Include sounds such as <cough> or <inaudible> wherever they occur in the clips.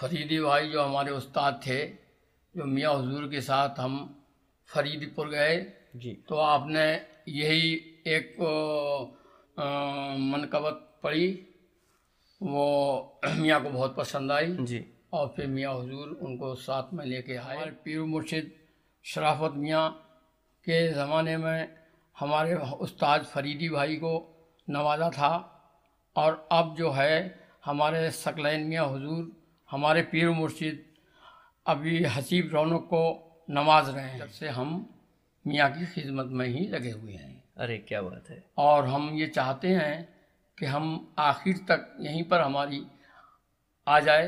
फरीदी भाई जो हमारे उस्ताद थे जो मियाँ हजूर के साथ हम फरीदपुर गए जी तो आपने यही एक मनकबत पढ़ी वो <clears throat> मियाँ को बहुत पसंद आई जी और फिर मियाँ हजूर उनको साथ में लेके आए और पीर मुर्शिद शराफत मियाँ के ज़माने में हमारे उस्ताद फरीदी भाई को नवाजा था और अब जो है हमारे सकलैन मियाँ हजूर हमारे पीर मुर्शिद अभी हसीब रौनक को नमाज रहे हैं जब से हम मियाँ की खिदमत में ही लगे हुए हैं अरे क्या बात है और हम ये चाहते हैं कि हम आखिर तक यहीं पर हमारी आ जाए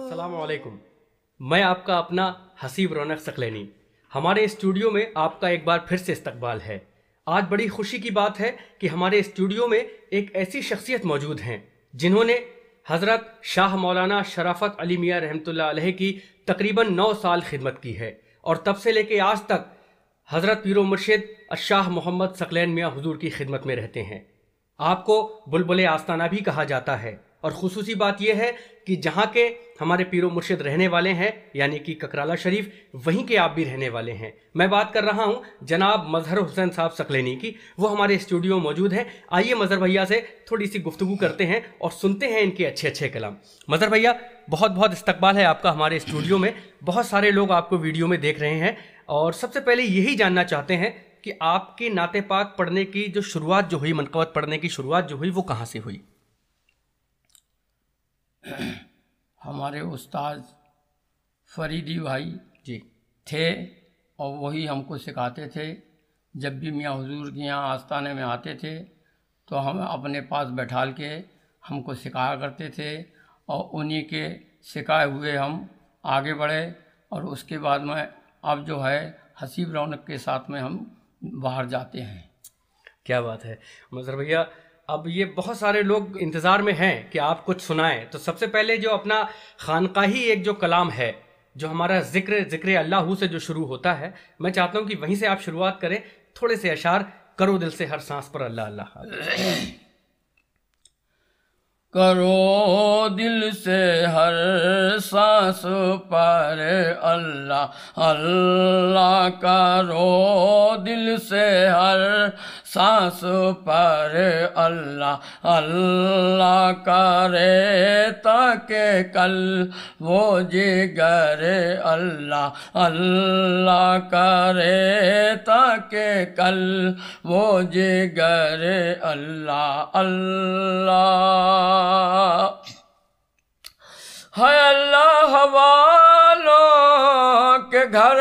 अस्सलाम वालेकुम मैं आपका अपना हसीब रौनक सकलैनी हमारे स्टूडियो में आपका एक बार फिर से इस्तकबाल है आज बड़ी खुशी की बात है कि हमारे स्टूडियो में एक ऐसी शख्सियत मौजूद हैं जिन्होंने हज़रत शाह मौलाना शराफत अली मियाँ रहमतुल्लाह की तकरीबन नौ साल खिदमत की है और तब से लेके आज तक हज़रत पीरो मुर्शिद शाह मोहम्मद सकलैन मियाँ हजूर की खिदमत में रहते हैं आपको बुलबुल आस्ताना भी कहा जाता है और खसूसी बात यह है कि जहाँ के हमारे पीरो मुर्शिद रहने वाले हैं यानी कि ककराला शरीफ वहीं के आप भी रहने वाले हैं मैं बात कर रहा हूँ जनाब मजहर हुसैन साहब सकलेनी की वो हमारे स्टूडियो में मौजूद हैं आइए मजहर भैया से थोड़ी सी गुफ्तु करते हैं और सुनते हैं इनके अच्छे अच्छे कलाम मजहर भैया बहुत बहुत इस्तकबाल है आपका हमारे स्टूडियो में बहुत सारे लोग आपको वीडियो में देख रहे हैं और सबसे पहले यही जानना चाहते हैं कि आपके नाते पाक पढ़ने की जो शुरुआत जो हुई मनकवत पढ़ने की शुरुआत जो हुई वो कहाँ से हुई <clears throat> हमारे उस्ताद फरीदी भाई जी थे और वही हमको सिखाते थे जब भी मियाँ हजूर के यहाँ आस्थाने में आते थे तो हम अपने पास बैठा के हमको सिखाया करते थे और उन्हीं के सिखाए हुए हम आगे बढ़े और उसके बाद में अब जो है हसीब रौनक के साथ में हम बाहर जाते हैं क्या बात है मजर भैया अब ये बहुत सारे लोग इंतज़ार में हैं कि आप कुछ सुनाएं तो सबसे पहले जो अपना ही एक जो कलाम है जो हमारा जिक्र जिक्र अल्लाह से जो शुरू होता है मैं चाहता हूँ कि वहीं से आप शुरुआत करें थोड़े से अशार करो दिल से हर सांस पर अल्लाह अल्लाह करो दिल से हर सांस पर अल्लाह अल्लाह करो दिल से हर सांस पर अल्लाह अल्लाह करे ताके कल वो जिगर अल्लाह अल्लाह करे ताके कल वो जिगर अल्लाह अल्लाह है अल्लाह हवालों के घर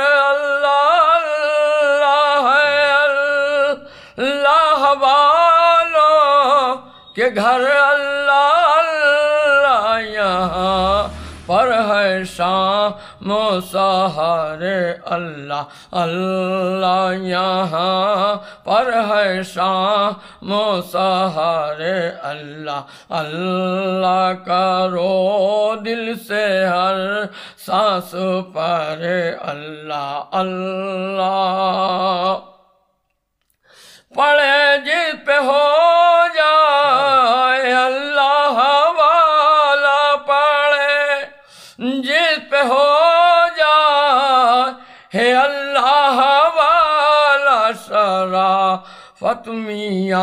हर हर शाम सहारे अल्लाह अल्लाह यहाँ पर हर शाम सहारे अल्लाह अल्लाह करो दिल से हर सांस पर अल्लाह अल्लाह पड़े जिस पे हो फतमिया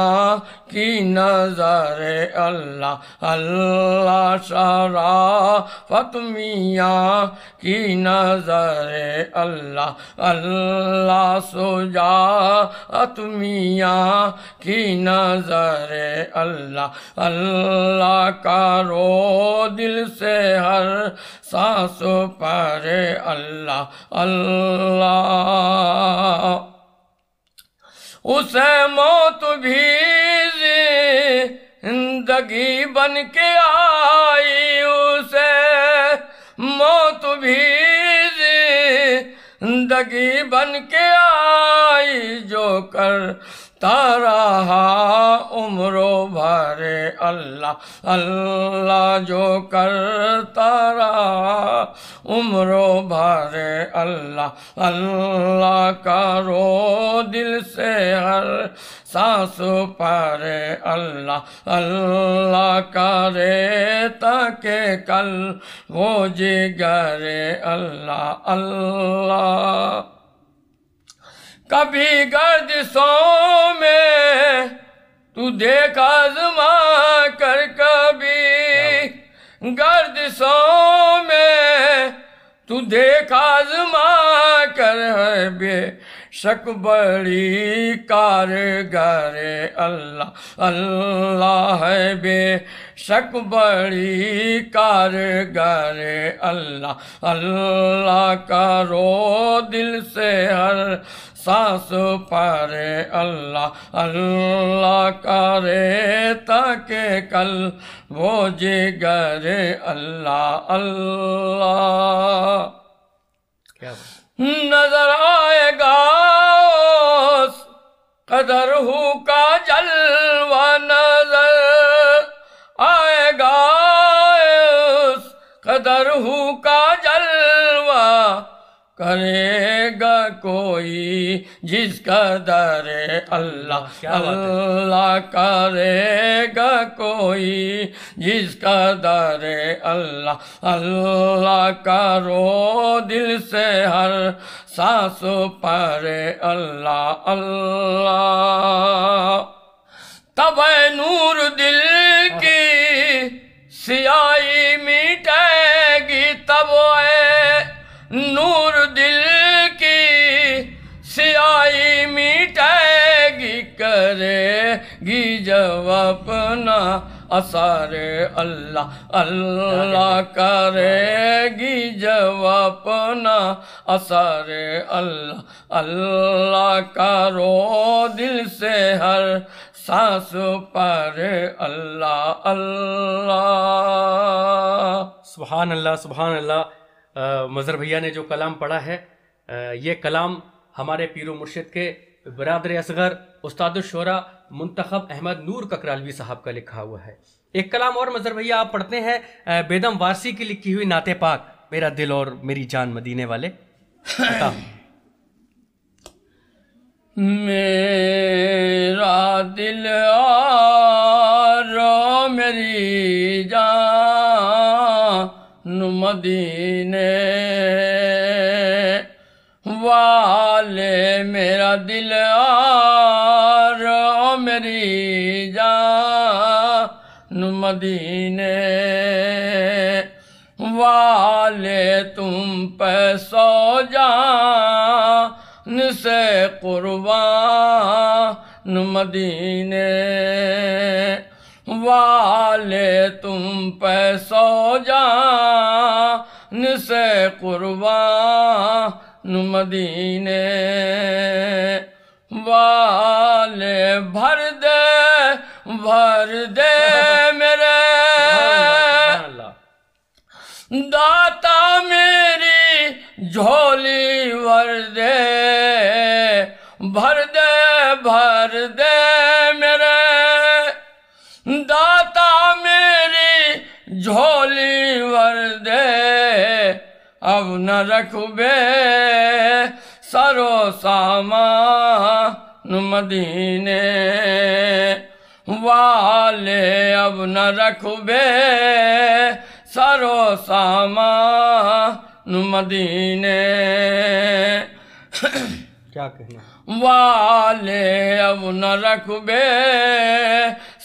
की नजर अल्लाह अल्लाह सारा फतमिया की नजर अल्लाह अल्लाह सोजा अतमिया की नजर अल्लाह अल्लाह करो दिल से हर सांसों पर अल्लाह अल्लाह उसे मौत भी जिंदगी बन के आई उसे मौत भी जिंदगी बन के आई जो कर तारा उम्रो भरे अल्लाह अल्लाह जो कर तारा उम्रो भरे अल्लाह अल्लाह करो दिल से हर सांस परे अल्लाह अल्लाह करे ताके कल वो जिगरे अल्लाह अल्लाह कभी गर्दिशों में तू देख आजमा कर कभी गर्दिशों में तू देख आजमा कर है बे शक बड़ी कारगर अल्लाह अल्लाह है बे शक बड़ी कारगर अल्लाह अल्लाह करो दिल से हर सास परे अल्लाह अल्लाह करे तके कल वो जिगर अल्लाह अल्लाह नजर आएगा कदर हु का जलवा करेगा कोई जिसका दर अल्लाह अल्लाह करेगा कोई जिसका दर अल्लाह अल्लाह करो दिल से हर सांस पर अल्लाह अल्लाह तब नूर दिल हाँ। की सियाई मिटेगी तब है नूर दिल की सियाई मिटेगी करेगी जब अपना असर अल्लाह अल्लाह करेगी जब अपना असर अल्लाह अल्लाह करो दिल से हर सांस पर अल्लाह अल्लाह सुबहान अल्लाह सुबहान अल्लाह मज़र भैया ने जो कलाम पढ़ा है ये कलाम हमारे पीर मुर्शिद के बरदर असगर शोरा मुंतखब अहमद नूर ककरालवी साहब का लिखा हुआ है एक कलाम और मज़र भैया आप पढ़ते हैं बेदम वारसी की लिखी हुई नाते पाक मेरा दिल और मेरी जान मदीने वाले मेरा दिल और मेरी जान मदीने वाले मेरा दिल आर ओ मेरी जान मदीने वाले तुम पे सो जान से कुर्बान मदीने वाले तुम पैसो जान से कुर्बान मदीने वाले भर दे भर दे मेरे दाता मेरी झोली भर दे भर दे भर दे झोली वर दे अब न रखबे सरो सामान मदीने वाले अब न रखबे सरो सामान मदीने क्या कहना वाले अब न रखबे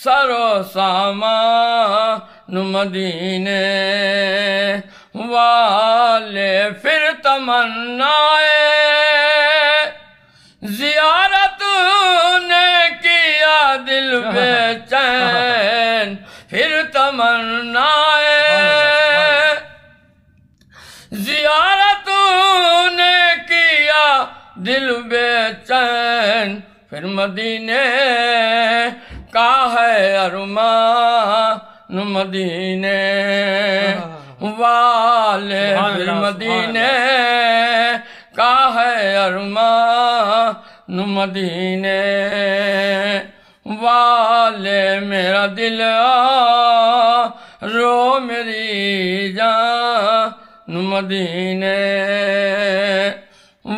सरो सामानुमदीने वाले फिर तमन्नाए जियारत ने किया दिल बेचैन <laughs> फिर तमन्नाए जियारत ने किया दिल बेचैन फिर मदीने का है अरुमान मदीने हाँ। वाले मदीने का है अरुमान मदीने वाले मेरा दिल रो मेरी जान मदीने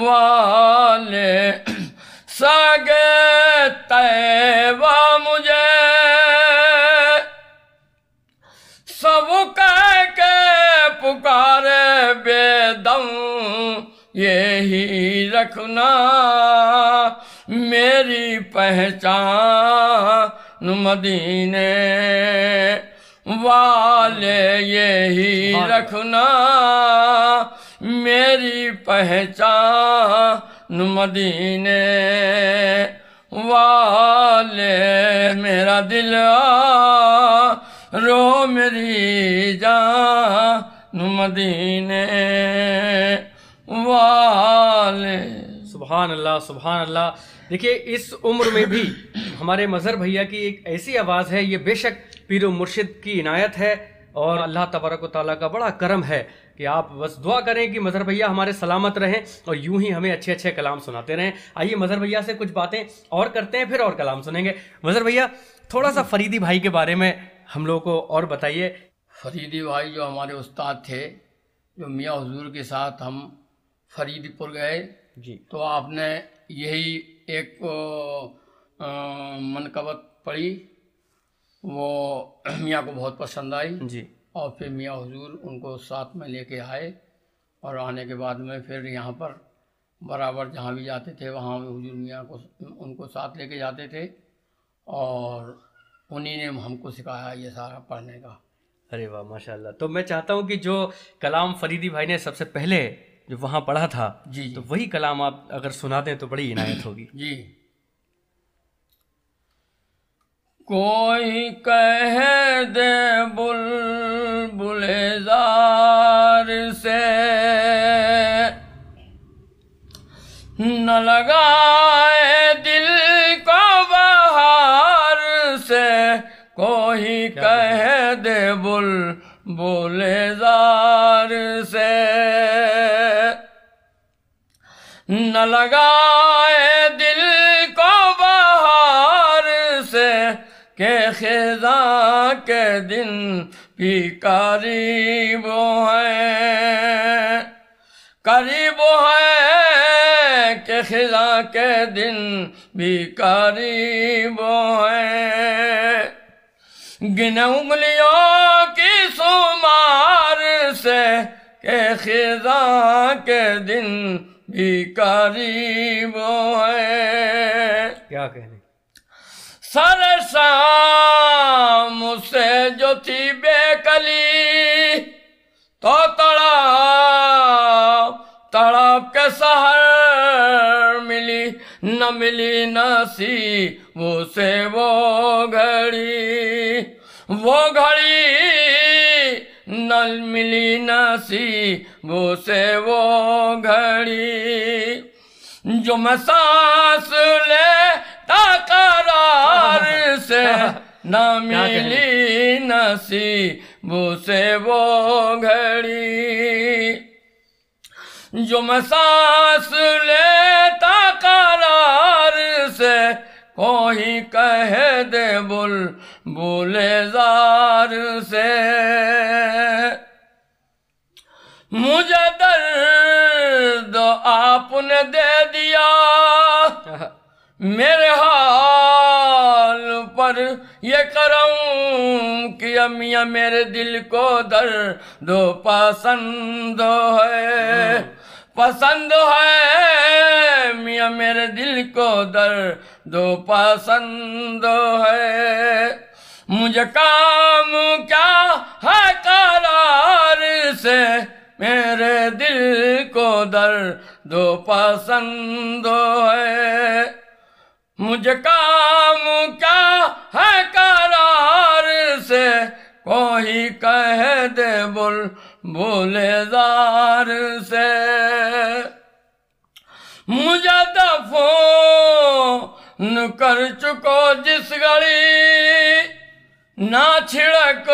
वाले सगे तय यही रखना मेरी पहचान मदीने वाले यही रखना मेरी पहचान मदीने वाले मेरा दिल रो मेरी जान मदीने वाले सुबहान अल्लाह सुबहान अल्लाह देखिए इस उम्र में भी हमारे मज़हर भैया की एक ऐसी आवाज़ है ये बेशक पीर मुर्शिद की इनायत है और अल्लाह तबारक ताली का बड़ा करम है कि आप बस दुआ करें कि मज़हर भैया हमारे सलामत रहें और यूं ही हमें अच्छे अच्छे कलाम सुनाते रहें आइए मज़हर भैया से कुछ बातें और करते हैं फिर और कलाम सुनेंगे मज़हर भैया थोड़ा सा फरीदी भाई के बारे में हम लोगों को और बताइए फरीदी भाई जो हमारे उस्ताद थे जो मियाँ हजूर के साथ हम फरीदपुर गए जी तो आपने यही एक मनकबत पढ़ी वो <clears throat> मियाँ को बहुत पसंद आई जी और फिर मियाँ हजूर उनको साथ में लेके आए और आने के बाद में फिर यहाँ पर बराबर जहाँ भी जाते थे वहाँ भी हजूर मियाँ को उनको साथ लेके जाते थे और उन्हीं ने हमको सिखाया ये सारा पढ़ने का अरे वाह माशाल्लाह तो मैं चाहता हूँ कि जो कलाम फरीदी भाई ने सबसे पहले जो वहाँ पढ़ा था जी तो वही कलाम आप अगर सुना दें तो बड़ी इनायत होगी जी कोई कह दे बुल बुलेजार से न लगाए दिल को बहार से कोई कह दे बुल बुलेजार लगाए दिल को बाहर से के खिजा के दिन भी करीब है करीब है के खिजा के दिन भी करीब है गिन उंगलियों की सुमार से के खिजा के दिन भिकारी वो है क्या कहने सर शाम से जो थी बेकली तो तड़ा तड़ाव के सहर मिली न मिली नसी वो से वो घड़ी वो घड़ी नल मिली नसी वो से वो घड़ी जो मैं सांस लेता करार <laughs> से न मिली नसी वो से वो घड़ी जो मैं सांस लेता करार से कोई कहे दे बोल बोले जार से मुझे दर्द आपने दे दिया मेरे हाल पर ये करूं कि अमिया मेरे दिल को दर दो पसंद है पसंद है मियाँ मेरे दिल को दर दो पसंद है मुझे काम क्या है करार से मेरे दिल को दर दो पसंद है काम क्या है करार से कोई कह दे बुल भोलेदार से मुझे दफो न कर चुको जिस गली ना छिड़क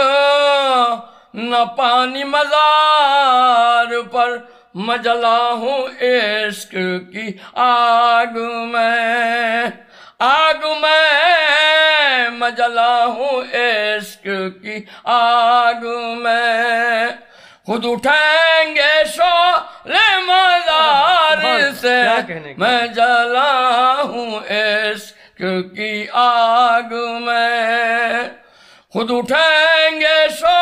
न पानी मजार पर मजला हूँ इश्क की आग में आग में मजला हूँ इश्क की आग में खुद उठेंगे शो ले मजार से मैं जला हूँ इश्क की आग में खुद उठेंगे सो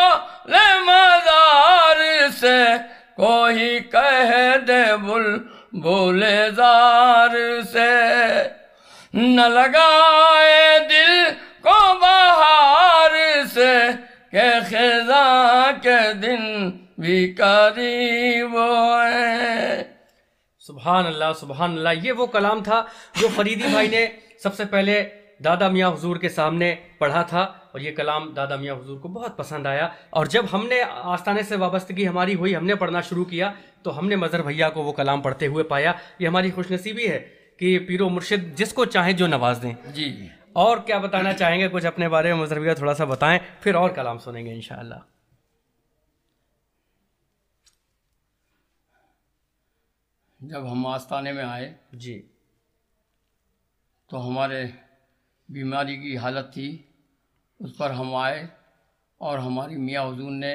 ले मदार से कोई कह दे बुल बोले बुलेदार से न लगाए दिल को बहार से के खिजा के दिन भी करीब सुबहान अल्लाह सुबहान अल्लाह ये वो कलाम था जो फरीदी भाई ने सबसे पहले दादा मियाँ हजूर के सामने पढ़ा था और ये कलाम दादा मियाँ हजूर को बहुत पसंद आया और जब हमने आस्थाने से वाबस्तगी हमारी हुई हमने पढ़ना शुरू किया तो हमने मज़र भैया को वो कलाम पढ़ते हुए पाया ये हमारी खुशनसीबी है कि पीरो मुर्शिद जिसको चाहें जो नवाज दें जी और क्या बताना चाहेंगे कुछ अपने बारे में मज़र भैया थोड़ा सा बताएं फिर और कलाम सुनेंगे इन जब हम आस्थाने में आए जी तो हमारे बीमारी की हालत थी उस पर हम आए और हमारी मियाँ हजूर ने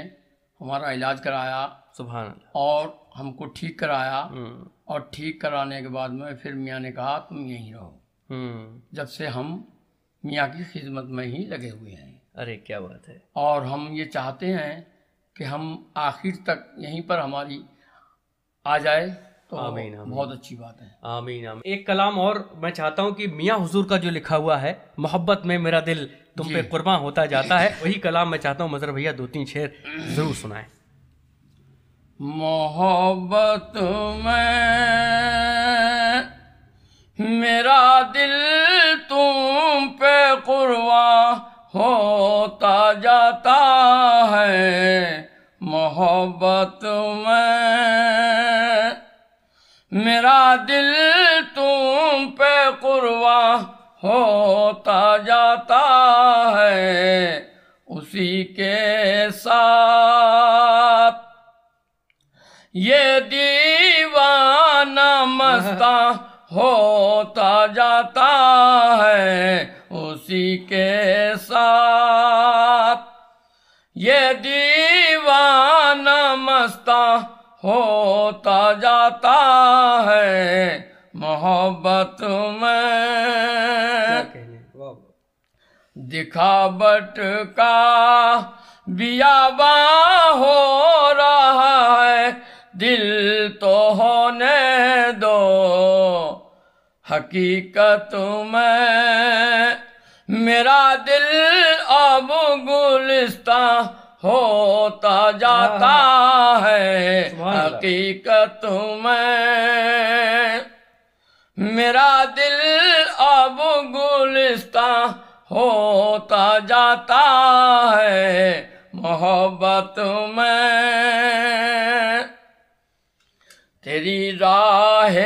हमारा इलाज कराया सुबह और हमको ठीक कराया हम्म। और ठीक कराने के बाद में फिर मियाँ ने कहा तुम यहीं रहो हम्म। जब से हम मियाँ की खिदमत में ही लगे हुए हैं अरे क्या बात है और हम ये चाहते हैं कि हम आखिर तक यहीं पर हमारी आ जाए तो आमीन, आमीन बहुत अच्छी बात है आमीन आमीन एक कलाम और मैं चाहता हूँ कि मियाँ हुजूर का जो लिखा हुआ है मोहब्बत में मेरा दिल तुम पे कुर्बान होता जाता है वही कलाम मैं चाहता हूँ मजर भैया दो तीन शेर जरूर सुनाए मोहब्बत में मेरा दिल तुम पे कुर्बान होता जाता है मोहब्बत में मेरा दिल तुम पे कुरवा होता जाता है उसी के साथ ये दीवाना मस्ता होता जाता है उसी के साथ होता जाता है मोहब्बत में दिखावट का बियाबा हो रहा है दिल तो होने दो हकीकत में मेरा दिल अब गुलिस्ता होता जाता हाँ, हाँ। है हकीकत में मेरा दिल अब गुलिस्ता होता जाता है मोहब्बत में तेरी राह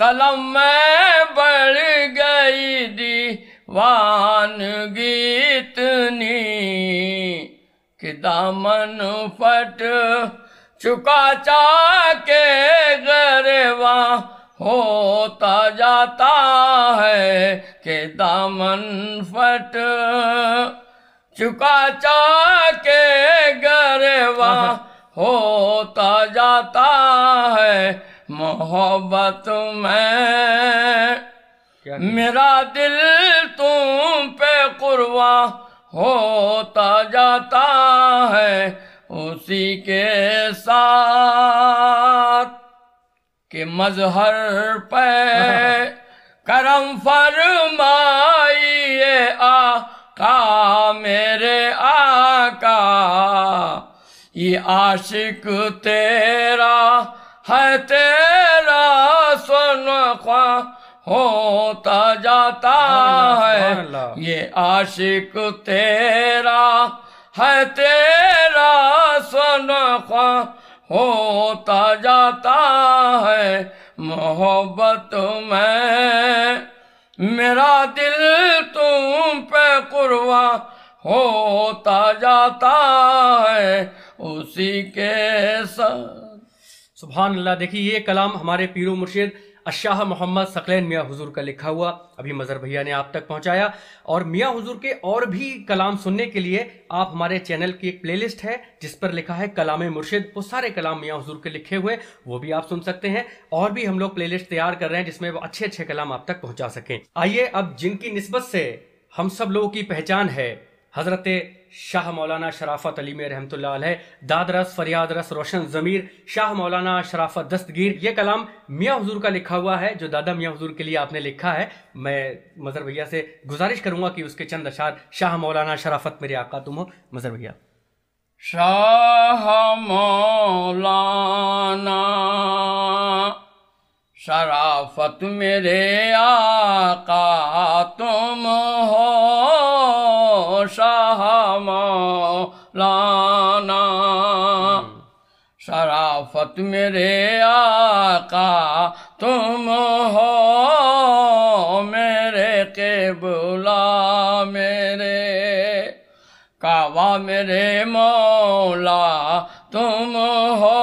तलम में बढ़ गई दी वान गीतनी कि दामन फट चुका चाके गरवा होता जाता है कि दामन फट चुका चाके गरवा हाँ, हाँ। होता जाता है मोहब्बत में मेरा दिल तुम पे कुरवा होता जाता है उसी के साथ के मजहर पे <laughs> करम फरमाइए आका मेरे आका ये आशिक तेरा है तेरा सुन ख्वा होता जाता है ये आशिक तेरा है तेरा सन होता जाता है मोहब्बत में मेरा दिल तुम पे कुरवा होता जाता है उसी के साथ सुबहान अल्लाह देखिए ये कलाम हमारे पीरो मुर्शिद अशाह मोहम्मद सकलैन मियाँ हुजूर का लिखा हुआ अभी मज़र भैया ने आप तक पहुँचाया और मियाँ हुजूर के और भी कलाम सुनने के लिए आप हमारे चैनल की एक प्लेलिस्ट है जिस पर लिखा है कलाम मुर्शिद वो सारे कलाम मियाँ हुजूर के लिखे हुए वो भी आप सुन सकते हैं और भी हम लोग प्ले तैयार कर रहे हैं जिसमें वो अच्छे अच्छे कलाम आप तक पहुँचा सकें आइए अब जिनकी नस्बत से हम सब लोगों की पहचान है हज़रत शाह मौलाना शराफत अली में रहमत दाद रस फरियाद रस रोशन ज़मीर शाह मौलाना शराफत दस्तगीर ये कलाम मियाँ हजूर का लिखा हुआ है जो दादा मियाँ हजूर के लिए आपने लिखा है मैं मज़र भैया से गुजारिश करूंगा कि उसके चंद अशार शाह मौलाना शराफत मेरे आका तुम हो मज़र भैया शाह मौलाना शराफत मेरे आका तुम हो लाना शराफत मेरे आका तुम हो मेरे के बुला मेरे कावा मेरे मौला तुम हो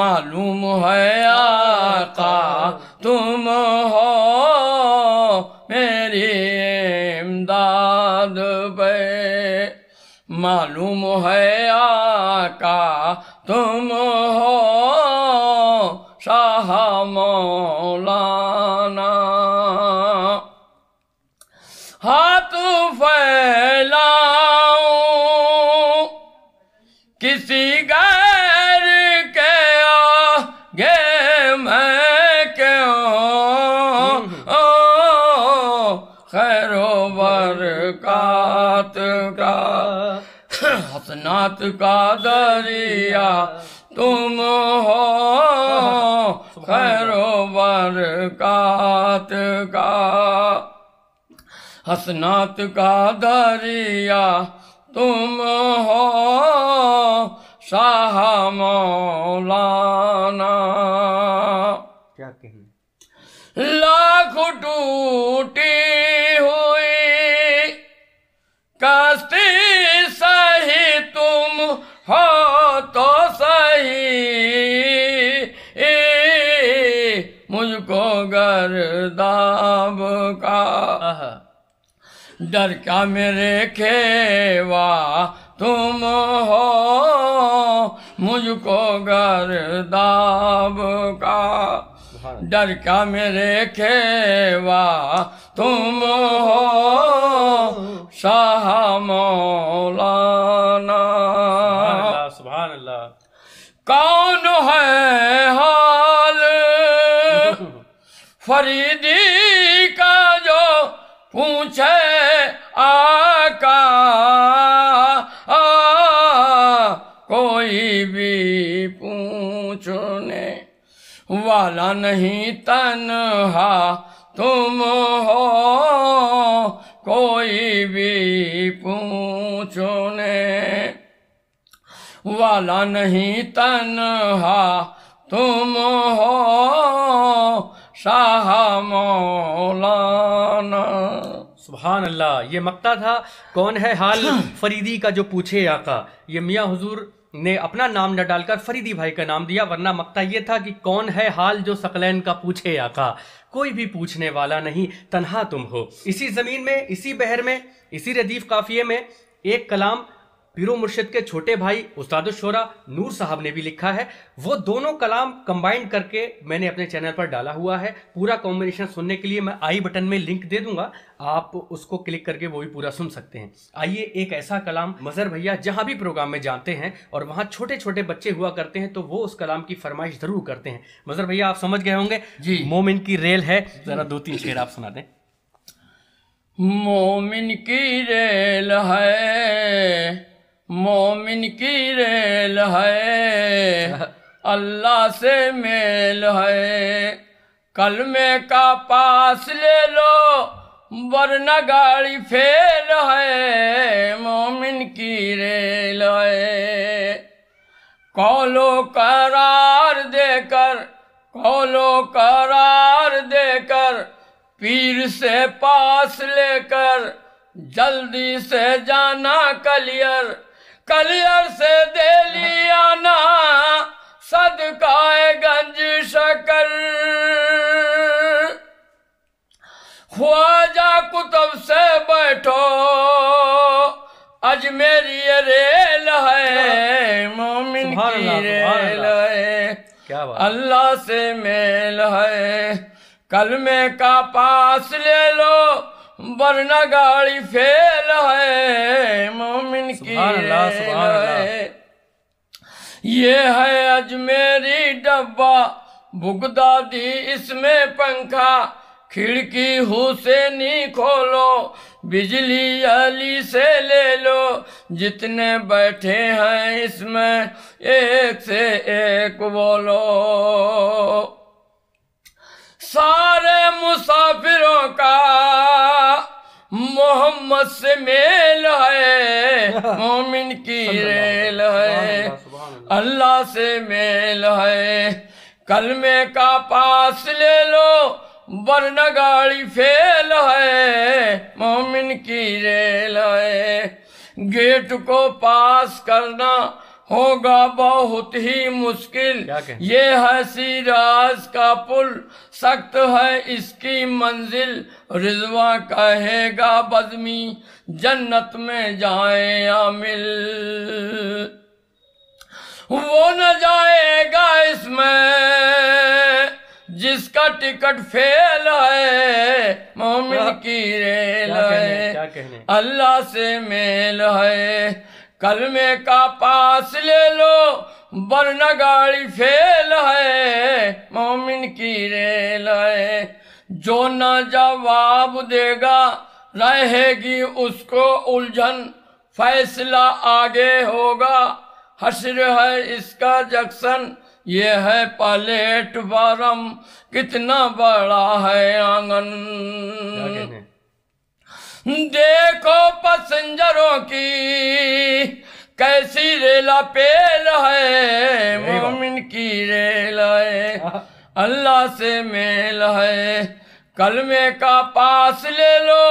मालूम है आका तुम हो मेरी इमदाद पे मालूम है आका तुम हो शाह मौला का हसनात का दरिया तुम हो खैरो बरकात का हसनात का दरिया तुम हो शाह मौलाना क्या कहें लाख टूटी सरदाब का डर का मेरे खेवा तुम हो मुझको गर्दाब का डर का मेरे खेवा तुम हो शाह मौलाना सुभान अल्लाह कौन है फरीदी का जो पूछे आका आ, कोई भी पूछने वाला नहीं तनहा तुम हो कोई भी पूछने वाला नहीं तनहा तुम हो शाह सुबहान अल्लाह ये मक्ता था कौन है हाल हाँ। फरीदी का जो पूछे आका ये मियाँ हुजूर ने अपना नाम न डालकर फरीदी भाई का नाम दिया वरना मक्ता ये था कि कौन है हाल जो सकलैन का पूछे आका कोई भी पूछने वाला नहीं तनहा तुम हो इसी ज़मीन में इसी बहर में इसी रदीफ काफ़िए में एक कलाम पीरू मुर्शिद के छोटे भाई शोरा नूर साहब ने भी लिखा है वो दोनों कलाम कंबाइंड करके मैंने अपने चैनल पर डाला हुआ है पूरा कॉम्बिनेशन सुनने के लिए मैं आई बटन में लिंक दे दूंगा आप उसको क्लिक करके वो भी पूरा सुन सकते हैं आइए एक ऐसा कलाम मजर भैया जहाँ भी प्रोग्राम में जानते हैं और वहाँ छोटे छोटे बच्चे हुआ करते हैं तो वो उस कलाम की फरमाइश जरूर करते हैं मजर भैया आप समझ गए होंगे जी मोमिन की रेल है जरा दो तीन शेर आप सुना दें मोमिन की रेल है मोमिन की रेल है अल्लाह से मेल है कलमे का पास ले लो वरना गाड़ी फेल है मोमिन की रेल है कौलो करार देकर कौलो करार देकर पीर से पास लेकर जल्दी से जाना कलियर कलियर से दे लिया ना सदकाए गंज शकर ख्वाजा कुतुब से बैठो अजमेरी रेल है मोमिन की रेल है अल्लाह से मेल है कलमे का पास ले लो वरना गाड़ी फेल है मोमिन की ये है अजमेरी डब्बा भुगदा दी इसमें पंखा खिड़की हुसैनी खोलो बिजली अली से ले लो जितने बैठे हैं इसमें एक से एक बोलो सारे मुसाफिरों का मोहम्मद से मेल है <laughs> मोमिन की रेल है अल्लाह से मेल है कलमे का पास ले लो वरना गाड़ी फेल है मोमिन की रेल है गेट को पास करना होगा बहुत ही मुश्किल ये है सिराज का पुल सख्त है इसकी मंजिल रिजवा कहेगा बदमी जन्नत में जाए आमिल वो न जाएगा इसमें जिसका टिकट फेल है मोमिन की रेल है अल्लाह से मेल है कलमे का पास ले लो वरना गाड़ी फेल है मोमिन की रेल है जो न जवाब देगा रहेगी उसको उलझन फैसला आगे होगा हसर है इसका जक्शन ये है प्लेटफार्म कितना बड़ा है आंगन देखो पसेंजरों की कैसी रेला पेल है मोमिन की रेल है अल्लाह से मेल है कलमे का पास ले लो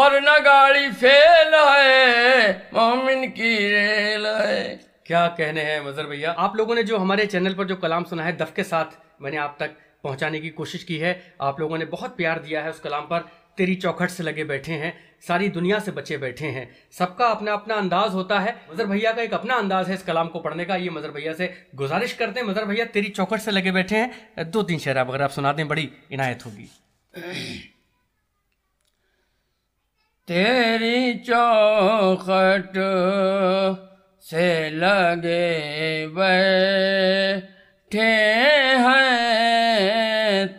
वरना गाड़ी फेल है मोमिन की रेल है क्या कहने हैं मजर भैया आप लोगों ने जो हमारे चैनल पर जो कलाम सुना है दफ के साथ मैंने आप तक पहुंचाने की कोशिश की है आप लोगों ने बहुत प्यार दिया है उस कलाम पर तेरी चौखट से लगे बैठे हैं सारी दुनिया से बचे बैठे हैं सबका अपना अपना अंदाज होता है मजर भैया का एक अपना अंदाज है इस कलाम को पढ़ने का ये मजर भैया से गुजारिश करते हैं मजर भैया तेरी चौखट से लगे बैठे हैं दो तीन शहरा वगैरह आप सुना दें बड़ी इनायत होगी तेरी चौखट से लगे बैठे हैं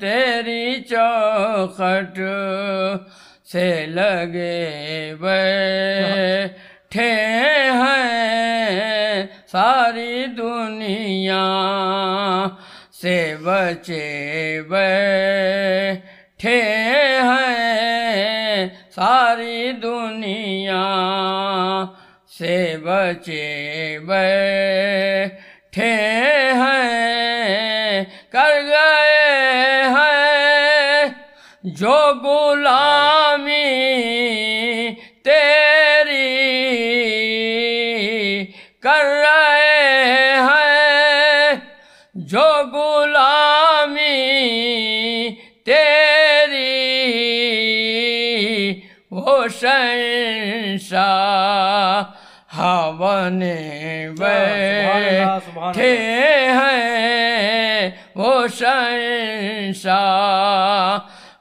तेरी चौखट से लगे बैठे हैं सारी दुनिया से बचे बैठे हैं सारी दुनिया से बचे बैठे हैं सा हवने बैठे हैं वो संसा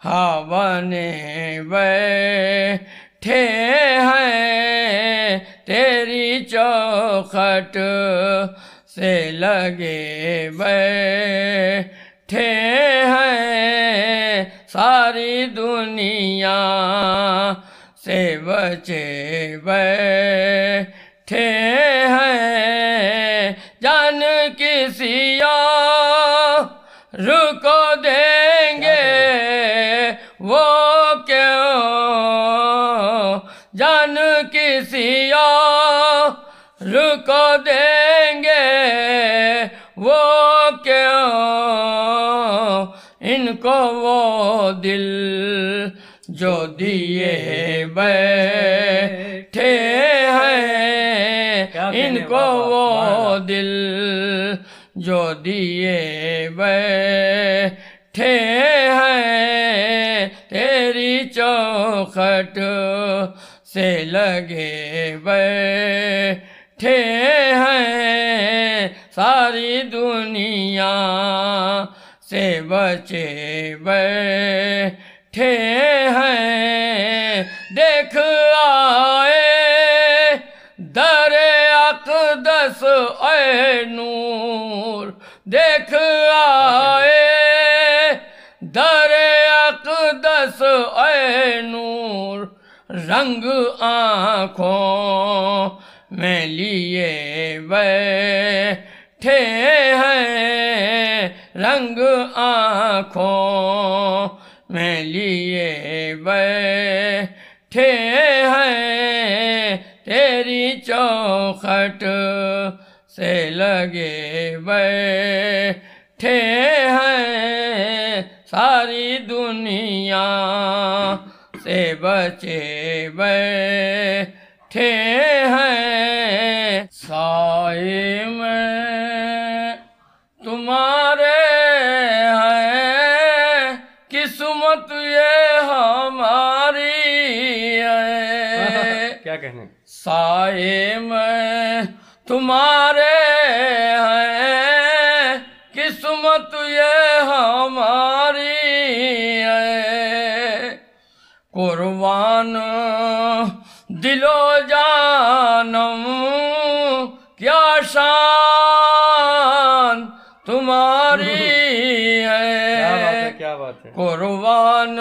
हवने थे हैं तेरी चौखट से लगे बे हैं सारी दुनिया से बचे बैठे हैं जान किसिया रुको देंगे वो क्यों जान किसिया रुको देंगे वो क्यों इनको वो दिल जो दिए बैठे हैं इनको वो दिल जो दिए बैठे हैं तेरी चौखट से लगे बैठे हैं सारी दुनिया से बचे बैठे थे हैं देख आए दरे अकदस ए नूर देख आए दर अकदस ए नूर रंग आँखों में लिए बैठे हैं रंग आँखों में लिए बैठे हैं तेरी चौखट से लगे बैठे हैं सारी दुनिया से बचे बैठे हैं साए में साए में तुम्हारे हैं किस्मत ये हमारी है कुर्बान दिलो जानम क्या शान तुम्हारी <laughs> है क्या बात है कुर्बान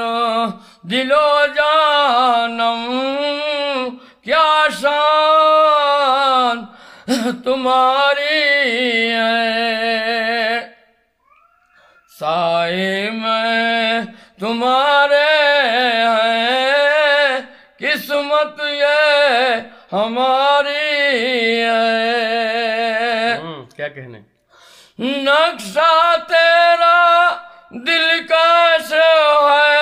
दिलो जानम क्या शान तुम्हारी है साए में तुम्हारे हैं किस्मत ये हमारी है हम्म, क्या कहने नक्शा तेरा दिल का से है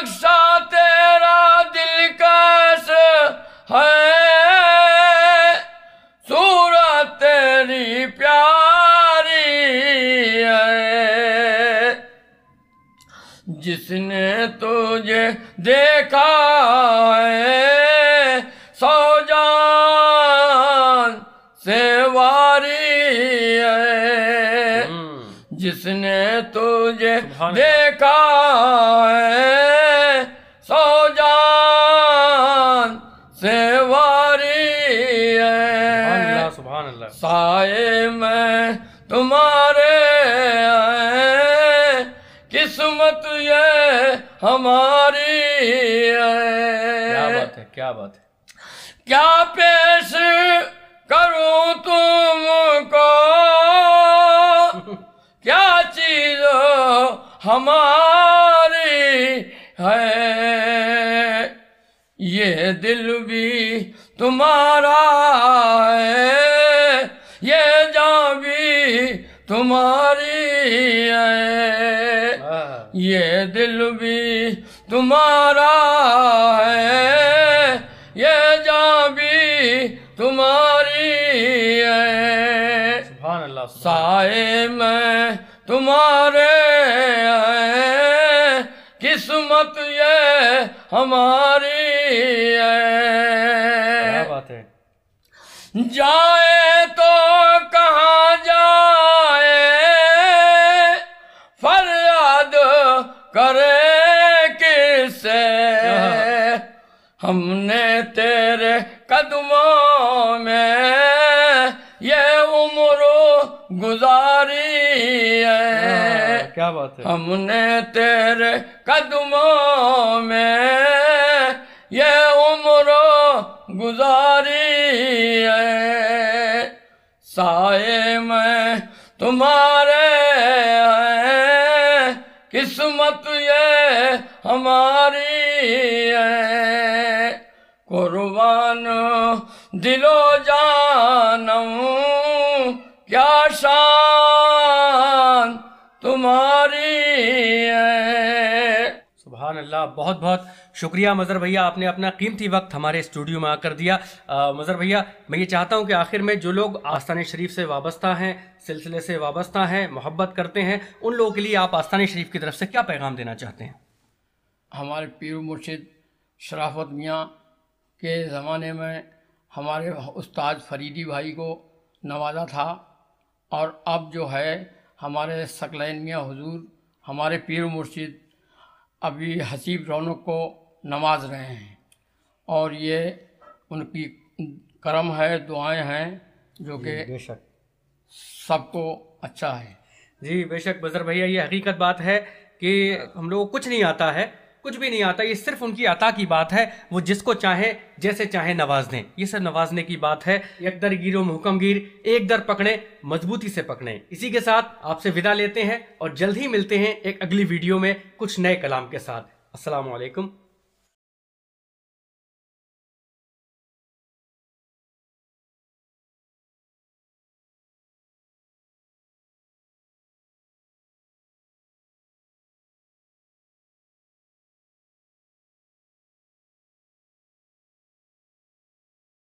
नक्शा तेरा दिल कैस है सूरत तेरी प्यारी है जिसने तुझे देखा है सौ जान से वारी है हम्म। जिसने तुझे देखा है हमारी है क्या बात है क्या बात है क्या पेश करूं तुमको <laughs> क्या चीज हमारी है ये दिल भी तुम्हारा है ये जा भी तुम्हारी है ये दिल भी तुम्हारा है ये जा भी तुम्हारी है साए मैं तुम्हारे है किस्मत ये हमारी है जाए हमने तेरे कदमों में ये उम्र गुजारी है हाँ, क्या बात है हमने तेरे कदमों में ये उम्र गुजारी है साए में तुम्हारे किस्मत ये हमारी है कुर्बान दिलो जानम क्या शान तुम्हारी है सुबहान अल्लाह बहुत बहुत शुक्रिया मज़र भैया आपने अपना कीमती वक्त हमारे स्टूडियो में आकर दिया मज़र भैया मैं ये चाहता हूँ कि आखिर में जो लोग आस्थान शरीफ से वाबस्ता हैं सिलसिले से वाबस्ता हैं मोहब्बत करते हैं उन लोगों के लिए आप आस्थान शरीफ की तरफ से क्या पैगाम देना चाहते हैं हमारे पीर मुर्शिद शराफत मियाँ के ज़माने में हमारे उस्ताद फरीदी भाई को नवाजा था और अब जो है हमारे सकलैन मियाँ हजूर हमारे पीर मुर्शिद अभी हसीब रौनक को नवाज रहे हैं और ये उनकी करम है दुआएं हैं जो कि बेशक सबको अच्छा है जी बेशक बजर भैया ये हकीकत बात है कि हाँ। हम लोग कुछ नहीं आता है कुछ भी नहीं आता ये सिर्फ उनकी अता की बात है वो जिसको चाहे जैसे चाहे नवाज दें ये सर नवाजने की बात है यकदर गिरो गिर एक दर पकड़े मजबूती से पकड़े इसी के साथ आपसे विदा लेते हैं और जल्द ही मिलते हैं एक अगली वीडियो में कुछ नए कलाम के साथ असलम